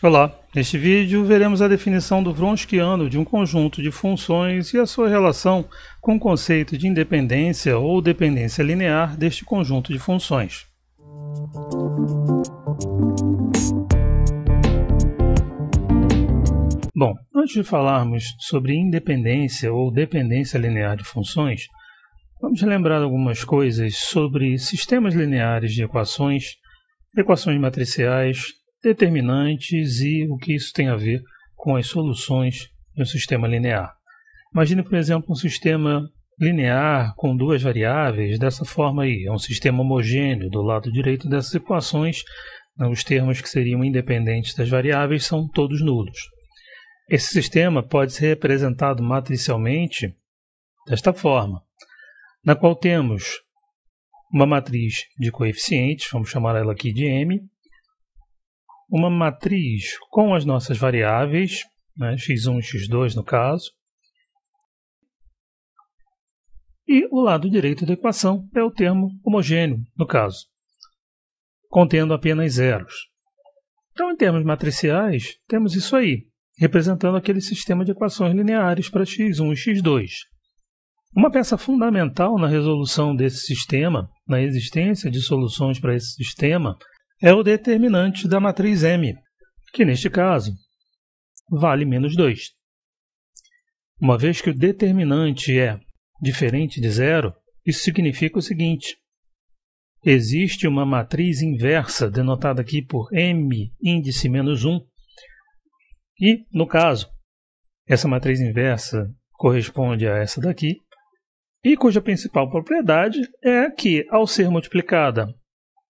Olá, neste vídeo veremos a definição do Vronskiano de um conjunto de funções e a sua relação com o conceito de independência ou dependência linear deste conjunto de funções. Bom, antes de falarmos sobre independência ou dependência linear de funções, vamos lembrar algumas coisas sobre sistemas lineares de equações, equações matriciais, determinantes e o que isso tem a ver com as soluções de um sistema linear. Imagine, por exemplo, um sistema linear com duas variáveis dessa forma aí, é um sistema homogêneo do lado direito dessas equações, então, os termos que seriam independentes das variáveis são todos nulos. Esse sistema pode ser representado matricialmente desta forma, na qual temos uma matriz de coeficientes, vamos chamar ela aqui de M, uma matriz com as nossas variáveis, né, x1 e x2 no caso, e o lado direito da equação é o termo homogêneo, no caso, contendo apenas zeros. Então, em termos matriciais, temos isso aí, representando aquele sistema de equações lineares para x1 e x2. Uma peça fundamental na resolução desse sistema, na existência de soluções para esse sistema, é o determinante da matriz M, que neste caso vale menos 2. Uma vez que o determinante é diferente de zero, isso significa o seguinte: existe uma matriz inversa, denotada aqui por M índice menos 1, e, no caso, essa matriz inversa corresponde a essa daqui, e cuja principal propriedade é que, ao ser multiplicada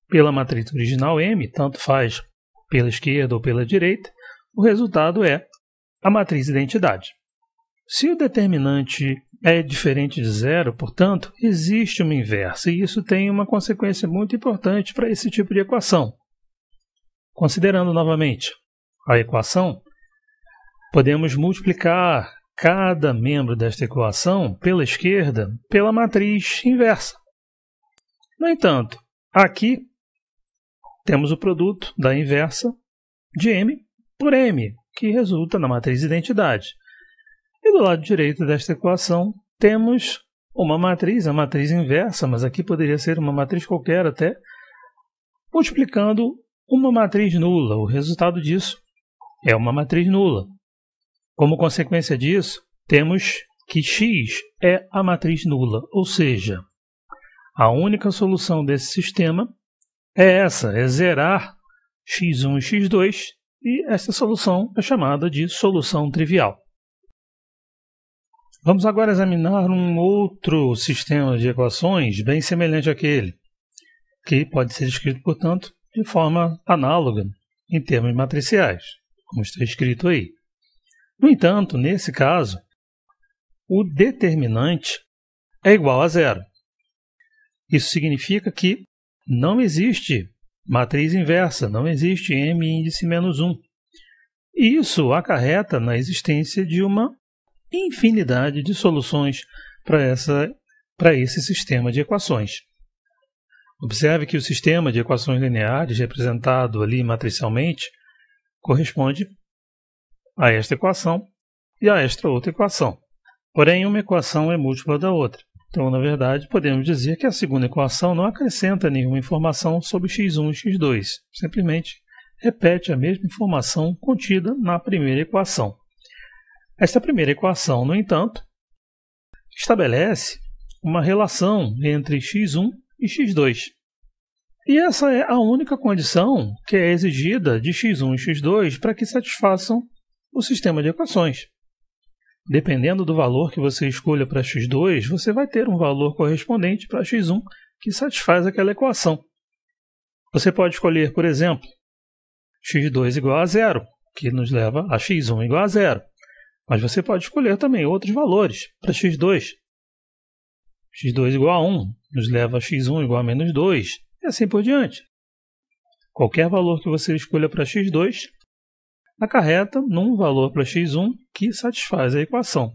pela matriz original M, tanto faz pela esquerda ou pela direita, o resultado é a matriz identidade. Se o determinante é diferente de zero, portanto, existe uma inversa, e isso tem uma consequência muito importante para esse tipo de equação. Considerando novamente a equação, podemos multiplicar cada membro desta equação pela esquerda pela matriz inversa. No entanto, aqui temos o produto da inversa de M por M, que resulta na matriz identidade. E do lado direito desta equação temos uma matriz, a matriz inversa, mas aqui poderia ser uma matriz qualquer até, multiplicando uma matriz nula. O resultado disso é uma matriz nula. Como consequência disso, temos que x é a matriz nula, ou seja, a única solução desse sistema é essa, é zerar x1 e x2, e essa solução é chamada de solução trivial. Vamos agora examinar um outro sistema de equações bem semelhante àquele, que pode ser escrito, portanto, de forma análoga em termos matriciais, como está escrito aí. No entanto, nesse caso, o determinante é igual a zero. Isso significa que não existe matriz inversa, não existe M índice menos 1. Isso acarreta na existência de uma infinidade de soluções para, essa, para esse sistema de equações. Observe que o sistema de equações lineares, representado ali matricialmente, corresponde a esta equação e a esta outra equação. Porém, uma equação é múltipla da outra. Então, na verdade, podemos dizer que a segunda equação não acrescenta nenhuma informação sobre x1 e x2, simplesmente repete a mesma informação contida na primeira equação. Esta primeira equação, no entanto, estabelece uma relação entre x1 e x2. E essa é a única condição que é exigida de x1 e x2 para que satisfaçam o sistema de equações. Dependendo do valor que você escolha para x2, você vai ter um valor correspondente para x1 que satisfaz aquela equação. Você pode escolher, por exemplo, x2 igual a zero, que nos leva a x1 igual a zero. Mas você pode escolher também outros valores para x2. x2 igual a 1 nos leva a x1 igual a menos 2, e assim por diante. Qualquer valor que você escolha para x2 acarreta num valor para x1 que satisfaz a equação.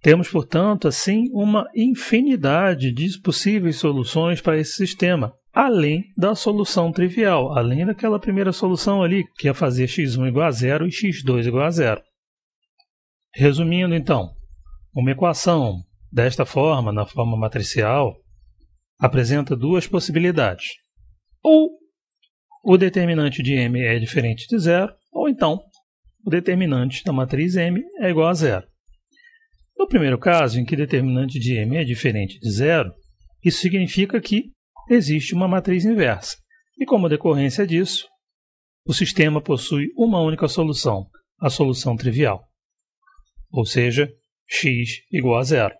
Temos, portanto, assim uma infinidade de possíveis soluções para esse sistema, além da solução trivial, além daquela primeira solução ali, que é fazer x1 igual a zero e x2 igual a zero. Resumindo, então, uma equação desta forma, na forma matricial, apresenta duas possibilidades. Ou o determinante de m é diferente de zero, ou então, o determinante da matriz M é igual a zero. No primeiro caso, em que o determinante de M é diferente de zero, isso significa que existe uma matriz inversa. E como decorrência disso, o sistema possui uma única solução, a solução trivial. Ou seja, x igual a zero.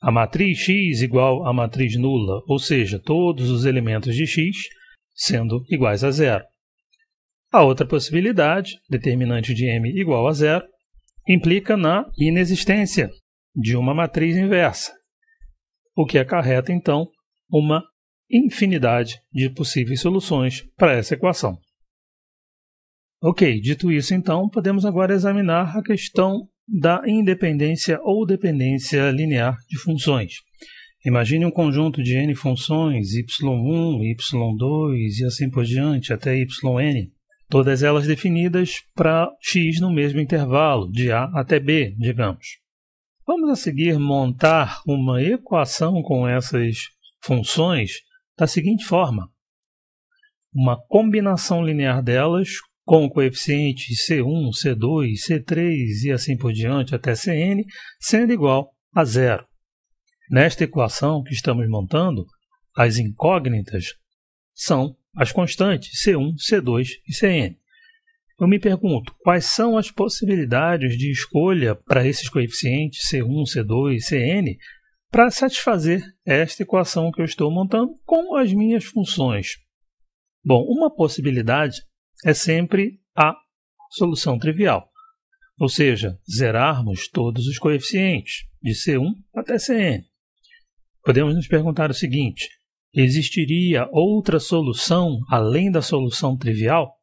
A matriz x igual à matriz nula, ou seja, todos os elementos de x sendo iguais a zero. A outra possibilidade, determinante de M igual a zero, implica na inexistência de uma matriz inversa, o que acarreta, então, uma infinidade de possíveis soluções para essa equação. Ok, dito isso, então, podemos agora examinar a questão da independência ou dependência linear de funções. Imagine um conjunto de n funções y1, y2 e assim por diante até yn todas elas definidas para x no mesmo intervalo, de a até b, digamos. Vamos a seguir montar uma equação com essas funções da seguinte forma: uma combinação linear delas com coeficientes c1, c2, c3 e assim por diante até cn, sendo igual a zero. Nesta equação que estamos montando, as incógnitas são as constantes C1, C2 e Cn. Eu me pergunto quais são as possibilidades de escolha para esses coeficientes C1, C2 e Cn para satisfazer esta equação que eu estou montando com as minhas funções. Bom, uma possibilidade é sempre a solução trivial, ou seja, zerarmos todos os coeficientes, de C1 até Cn. Podemos nos perguntar o seguinte: Existiria outra solução além da solução trivial?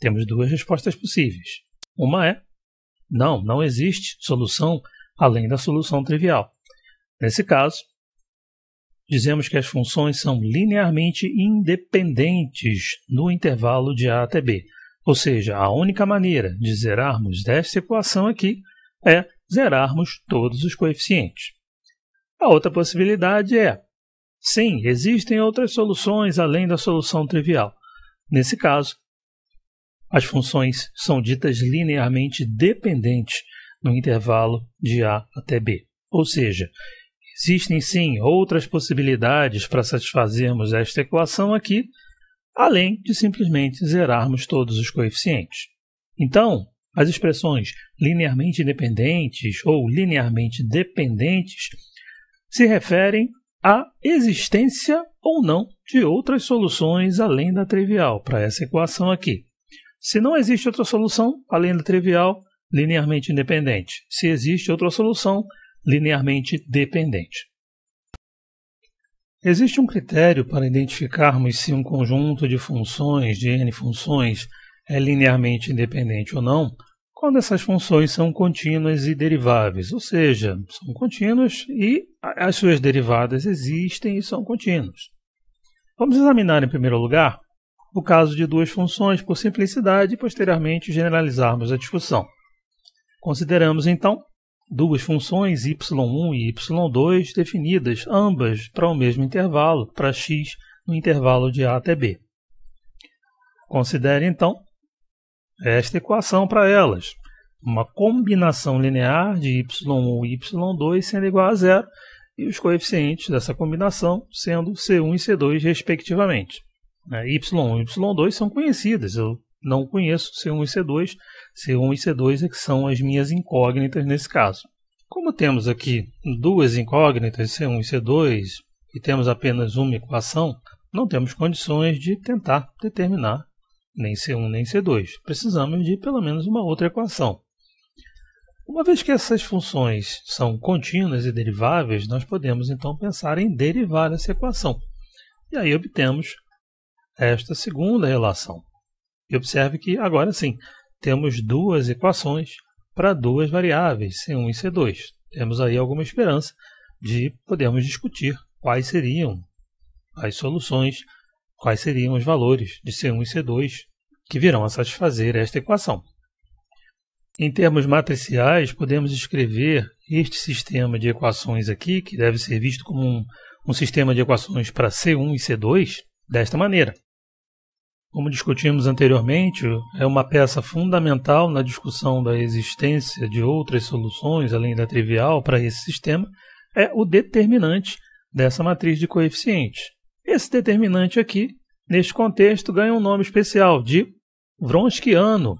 Temos duas respostas possíveis. Uma é: não, não existe solução além da solução trivial. Nesse caso, dizemos que as funções são linearmente independentes no intervalo de A até B. Ou seja, a única maneira de zerarmos desta equação aqui é zerarmos todos os coeficientes. A outra possibilidade é Sim, existem outras soluções além da solução trivial. Nesse caso, as funções são ditas linearmente dependentes no intervalo de A até B. Ou seja, existem sim outras possibilidades para satisfazermos esta equação aqui, além de simplesmente zerarmos todos os coeficientes. Então, as expressões linearmente independentes ou linearmente dependentes se referem a existência ou não de outras soluções além da trivial para essa equação aqui. Se não existe outra solução além da trivial, linearmente independente. Se existe outra solução, linearmente dependente. Existe um critério para identificarmos se um conjunto de funções, de n funções, é linearmente independente ou não, quando essas funções são contínuas e deriváveis, ou seja, são contínuas e as suas derivadas existem e são contínuas. Vamos examinar em primeiro lugar o caso de duas funções por simplicidade e posteriormente generalizarmos a discussão. Consideramos então duas funções y1 e y2 definidas ambas para o mesmo intervalo, para x no intervalo de a até b. Considere então esta equação para elas. Uma combinação linear de y1 e y2 sendo igual a zero e os coeficientes dessa combinação sendo C1 e C2, respectivamente. É, y1 e Y2 são conhecidas, eu não conheço C1 e C2, C1 e C2 é que são as minhas incógnitas nesse caso. Como temos aqui duas incógnitas, C1 e C2, e temos apenas uma equação, não temos condições de tentar determinar nem C1 nem C2. Precisamos de pelo menos uma outra equação. Uma vez que essas funções são contínuas e deriváveis, nós podemos então pensar em derivar essa equação. E aí obtemos esta segunda relação. E observe que agora sim, temos duas equações para duas variáveis, C1 e C2. Temos aí alguma esperança de podermos discutir quais seriam as soluções quais seriam os valores de C1 e C2 que virão a satisfazer esta equação. Em termos matriciais, podemos escrever este sistema de equações aqui, que deve ser visto como um, um sistema de equações para C1 e C2, desta maneira. Como discutimos anteriormente, é uma peça fundamental na discussão da existência de outras soluções além da trivial para esse sistema, é o determinante dessa matriz de coeficientes. Esse determinante aqui, neste contexto, ganha um nome especial de Vronskiano,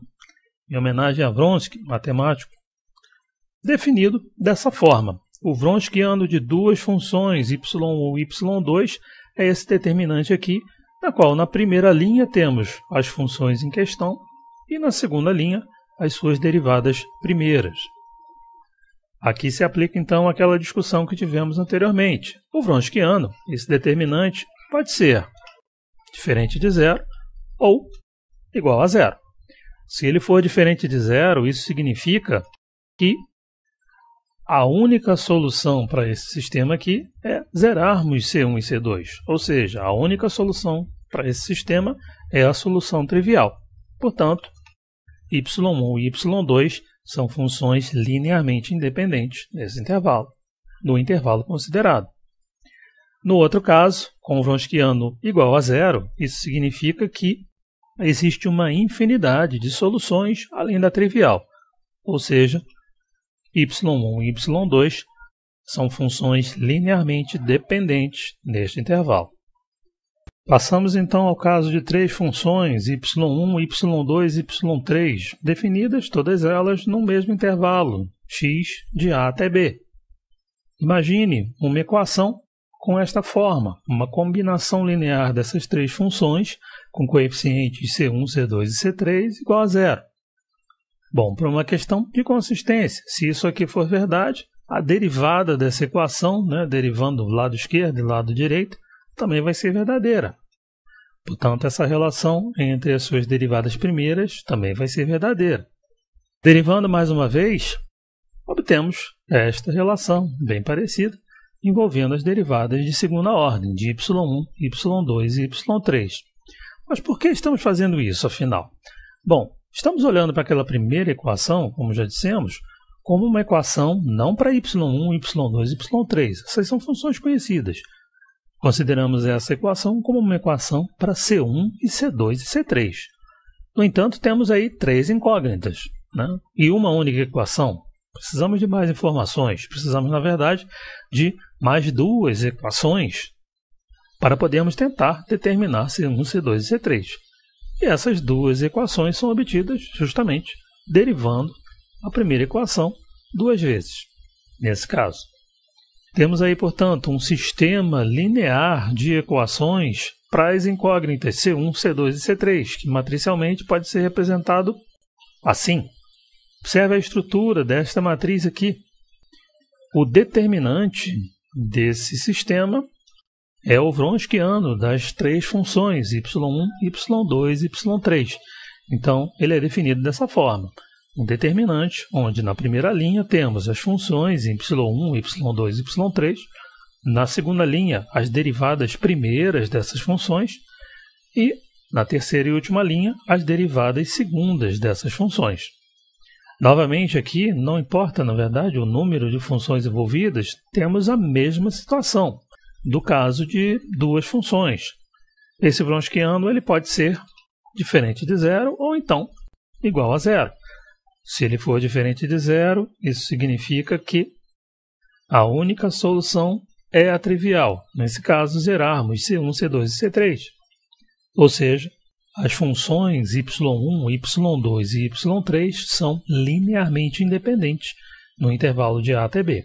em homenagem a Vronsky, matemático, definido dessa forma. O Vronskiano de duas funções, y1 e y2, é esse determinante aqui, na qual na primeira linha temos as funções em questão e na segunda linha as suas derivadas primeiras. Aqui se aplica então aquela discussão que tivemos anteriormente. O Vronskiano, esse determinante, pode ser diferente de zero ou igual a zero. Se ele for diferente de zero, isso significa que a única solução para esse sistema aqui é zerarmos C1 e C2, ou seja, a única solução para esse sistema é a solução trivial. Portanto, y1 e y2 são funções linearmente independentes nesse intervalo, no intervalo considerado. No outro caso, com o Wronskiano igual a zero, isso significa que existe uma infinidade de soluções além da trivial, ou seja, y1 e y2 são funções linearmente dependentes neste intervalo. Passamos então ao caso de três funções y1, y2 y3, definidas todas elas no mesmo intervalo, x de a até b. Imagine uma equação com esta forma, uma combinação linear dessas três funções, com coeficientes C1, C2 e C3 igual a zero. Bom, para uma questão de consistência, se isso aqui for verdade, a derivada dessa equação, né, derivando lado esquerdo e lado direito, também vai ser verdadeira. Portanto, essa relação entre as suas derivadas primeiras também vai ser verdadeira. Derivando mais uma vez, obtemos esta relação bem parecida, envolvendo as derivadas de segunda ordem, de y1, y2 e y3. Mas por que estamos fazendo isso, afinal? Bom, estamos olhando para aquela primeira equação, como já dissemos, como uma equação não para y1, y2 e y3. Essas são funções conhecidas. Consideramos essa equação como uma equação para C1 e C2 e C3. No entanto, temos aí três incógnitas né? e uma única equação, Precisamos de mais informações, precisamos, na verdade, de mais duas equações para podermos tentar determinar C1, C2 e C3. E essas duas equações são obtidas justamente derivando a primeira equação duas vezes, nesse caso. Temos aí, portanto, um sistema linear de equações para as incógnitas C1, C2 e C3, que matricialmente pode ser representado assim. Observe a estrutura desta matriz aqui. O determinante desse sistema é o Wronskiano das três funções y1, y2 e y3. Então, ele é definido dessa forma. Um determinante, onde na primeira linha temos as funções y1, y2 e y3, na segunda linha, as derivadas primeiras dessas funções, e na terceira e última linha, as derivadas segundas dessas funções. Novamente aqui, não importa, na verdade, o número de funções envolvidas, temos a mesma situação do caso de duas funções. Esse Vronskiano ele pode ser diferente de zero ou então igual a zero. Se ele for diferente de zero, isso significa que a única solução é a trivial. Nesse caso, zerarmos C1, C2 e C3. Ou seja, as funções y1, y2 e y3 são linearmente independentes no intervalo de a até b.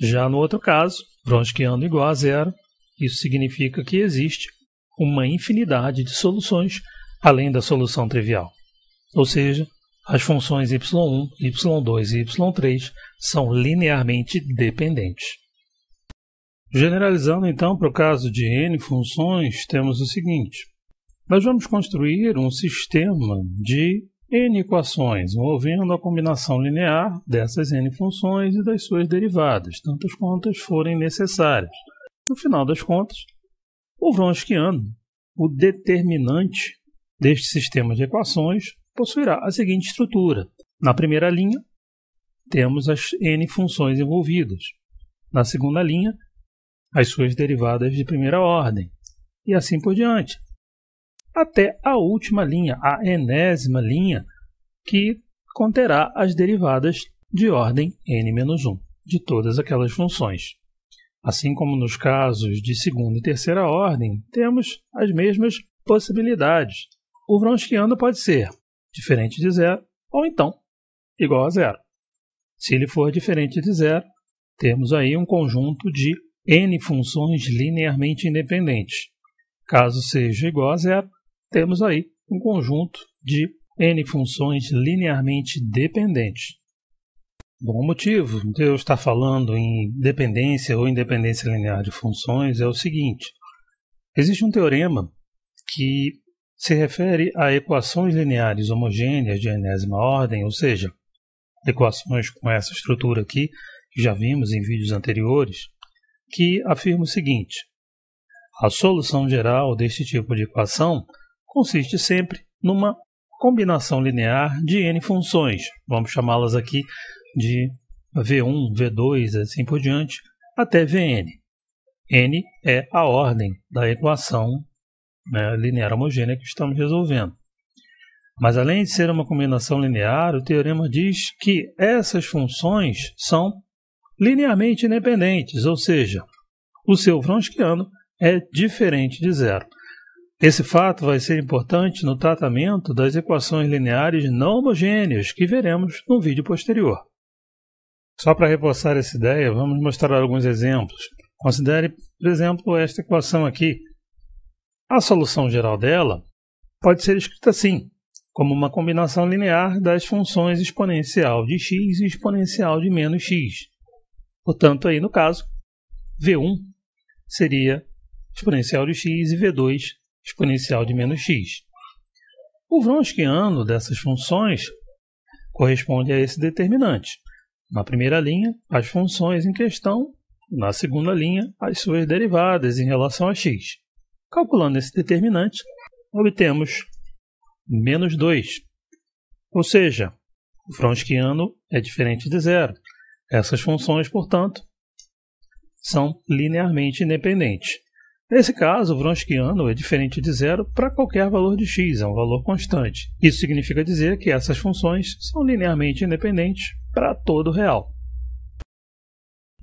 Já no outro caso, Wronskiano igual a zero, isso significa que existe uma infinidade de soluções além da solução trivial. Ou seja, as funções y1, y2 e y3 são linearmente dependentes. Generalizando então para o caso de n funções, temos o seguinte: nós vamos construir um sistema de n equações, envolvendo a combinação linear dessas n funções e das suas derivadas, tantas quantas forem necessárias. No final das contas, o Wronskiano, o determinante deste sistema de equações, possuirá a seguinte estrutura. Na primeira linha, temos as n funções envolvidas. Na segunda linha, as suas derivadas de primeira ordem. E assim por diante até a última linha, a enésima linha, que conterá as derivadas de ordem n-1 de todas aquelas funções. Assim como nos casos de segunda e terceira ordem, temos as mesmas possibilidades. O Vronskiano pode ser diferente de zero ou então igual a zero. Se ele for diferente de zero, temos aí um conjunto de n funções linearmente independentes. Caso seja igual a zero, temos aí um conjunto de n funções linearmente dependentes. Bom motivo Deus está falando em dependência ou independência linear de funções é o seguinte: existe um teorema que se refere a equações lineares homogêneas de enésima ordem, ou seja, equações com essa estrutura aqui, que já vimos em vídeos anteriores, que afirma o seguinte: a solução geral deste tipo de equação consiste sempre numa combinação linear de n funções. Vamos chamá-las aqui de V1, V2, assim por diante, até Vn. n é a ordem da equação né, linear homogênea que estamos resolvendo. Mas além de ser uma combinação linear, o teorema diz que essas funções são linearmente independentes, ou seja, o seu Wronskiano é diferente de zero. Esse fato vai ser importante no tratamento das equações lineares não homogêneas que veremos no vídeo posterior. Só para reforçar essa ideia, vamos mostrar alguns exemplos. Considere, por exemplo, esta equação aqui. A solução geral dela pode ser escrita assim, como uma combinação linear das funções exponencial de x e exponencial de menos x. Portanto, aí no caso, v1 seria exponencial de x e v2 exponencial de menos x. O Wronskiano dessas funções corresponde a esse determinante. Na primeira linha, as funções em questão, na segunda linha, as suas derivadas em relação a x. Calculando esse determinante, obtemos menos 2. Ou seja, o Wronskiano é diferente de zero. Essas funções, portanto, são linearmente independentes. Nesse caso, o Wronskiano é diferente de zero para qualquer valor de x, é um valor constante. Isso significa dizer que essas funções são linearmente independentes para todo real.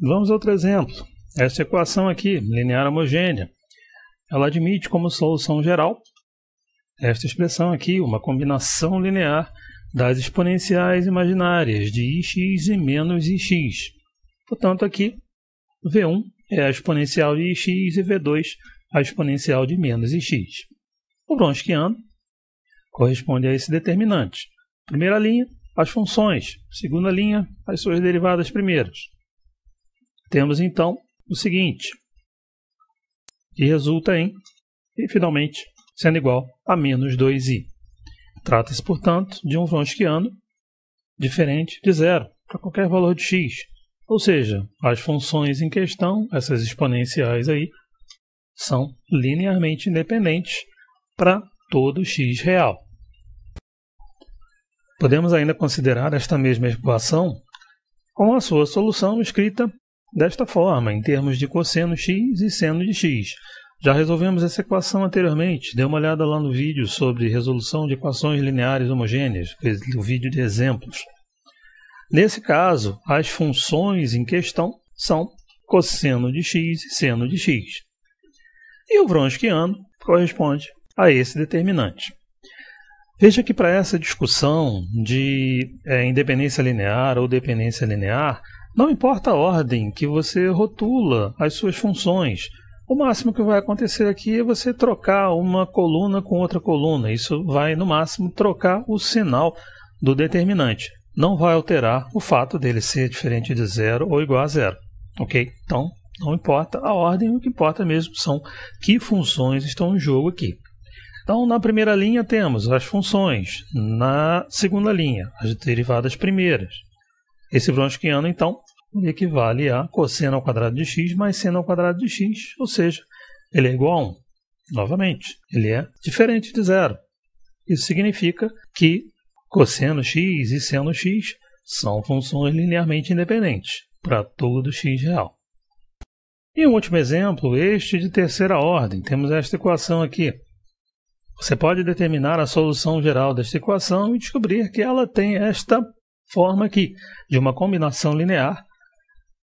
Vamos a outro exemplo. Essa equação aqui, linear homogênea, ela admite como solução geral esta expressão aqui, uma combinação linear das exponenciais imaginárias de ix e menos ix. Portanto, aqui, v1 é a exponencial de x e V2 a exponencial de menos x. O bronskiano corresponde a esse determinante. Primeira linha, as funções. Segunda linha, as suas derivadas primeiras. Temos então o seguinte, que resulta em, e finalmente, sendo igual a menos 2i. Trata-se, portanto, de um Wronskiano diferente de zero para qualquer valor de x. Ou seja, as funções em questão, essas exponenciais aí, são linearmente independentes para todo x real. Podemos ainda considerar esta mesma equação com a sua solução escrita desta forma, em termos de cosseno x e seno de x. Já resolvemos essa equação anteriormente, dê uma olhada lá no vídeo sobre resolução de equações lineares homogêneas, o vídeo de exemplos. Nesse caso, as funções em questão são cosseno de x e seno de x. E o Wronskiano corresponde a esse determinante. Veja que para essa discussão de é, independência linear ou dependência linear, não importa a ordem que você rotula as suas funções. O máximo que vai acontecer aqui é você trocar uma coluna com outra coluna. Isso vai, no máximo, trocar o sinal do determinante não vai alterar o fato dele ser diferente de zero ou igual a zero. Ok? Então, não importa a ordem, o que importa mesmo são que funções estão em jogo aqui. Então, na primeira linha temos as funções, na segunda linha, as derivadas primeiras. Esse Bronskiano, então, equivale a cosseno ao quadrado de x mais seno ao quadrado de x, ou seja, ele é igual a 1. Novamente, ele é diferente de zero. Isso significa que Cosseno x e seno x são funções linearmente independentes para todo x real. E um último exemplo, este de terceira ordem. Temos esta equação aqui. Você pode determinar a solução geral desta equação e descobrir que ela tem esta forma aqui, de uma combinação linear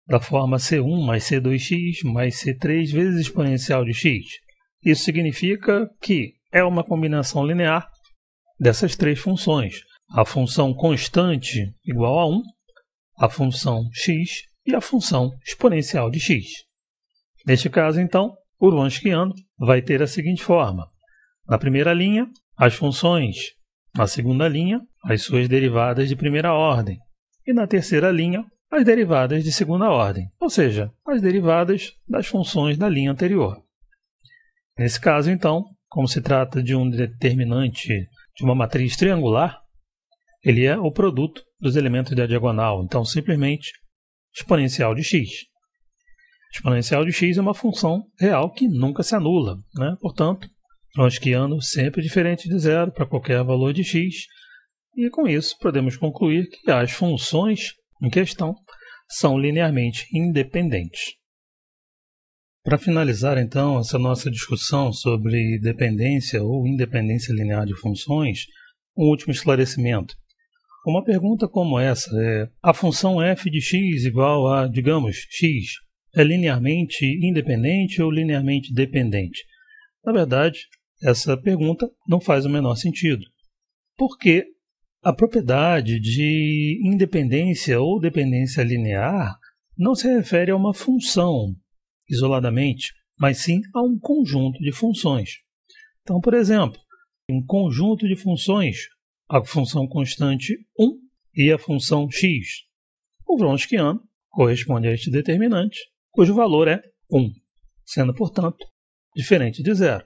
da forma C1 mais C2x mais C3 vezes exponencial de x. Isso significa que é uma combinação linear dessas três funções a função constante igual a 1, a função x e a função exponencial de x. Neste caso, então, o Wronskiano vai ter a seguinte forma. Na primeira linha, as funções. Na segunda linha, as suas derivadas de primeira ordem. E na terceira linha, as derivadas de segunda ordem, ou seja, as derivadas das funções da linha anterior. Nesse caso, então, como se trata de um determinante de uma matriz triangular, ele é o produto dos elementos da diagonal, então simplesmente exponencial de x. Exponencial de x é uma função real que nunca se anula, né? portanto, Chomskiano sempre diferente de zero para qualquer valor de x, e com isso podemos concluir que as funções em questão são linearmente independentes. Para finalizar, então, essa nossa discussão sobre dependência ou independência linear de funções, um último esclarecimento. Uma pergunta como essa é: a função f de x igual a, digamos, x é linearmente independente ou linearmente dependente? Na verdade, essa pergunta não faz o menor sentido, porque a propriedade de independência ou dependência linear não se refere a uma função isoladamente, mas sim a um conjunto de funções. Então, por exemplo, um conjunto de funções a função constante 1 e a função x. O Wronskiano corresponde a este determinante, cujo valor é 1, sendo, portanto, diferente de zero.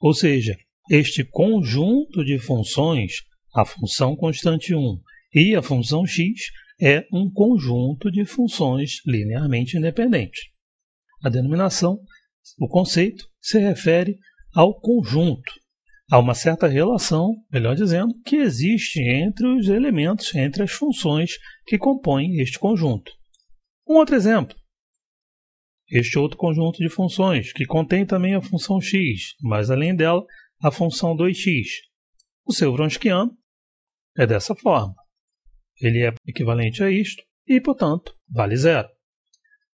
Ou seja, este conjunto de funções, a função constante 1 e a função x, é um conjunto de funções linearmente independentes. A denominação, o conceito, se refere ao conjunto Há uma certa relação, melhor dizendo, que existe entre os elementos, entre as funções que compõem este conjunto. Um outro exemplo. Este outro conjunto de funções, que contém também a função x, mas além dela, a função 2x. O seu Wronskiano é dessa forma. Ele é equivalente a isto e, portanto, vale zero.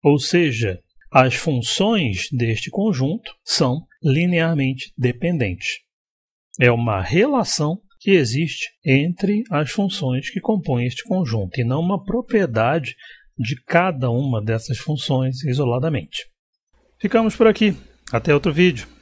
Ou seja, as funções deste conjunto são linearmente dependentes é uma relação que existe entre as funções que compõem este conjunto e não uma propriedade de cada uma dessas funções isoladamente. Ficamos por aqui. Até outro vídeo.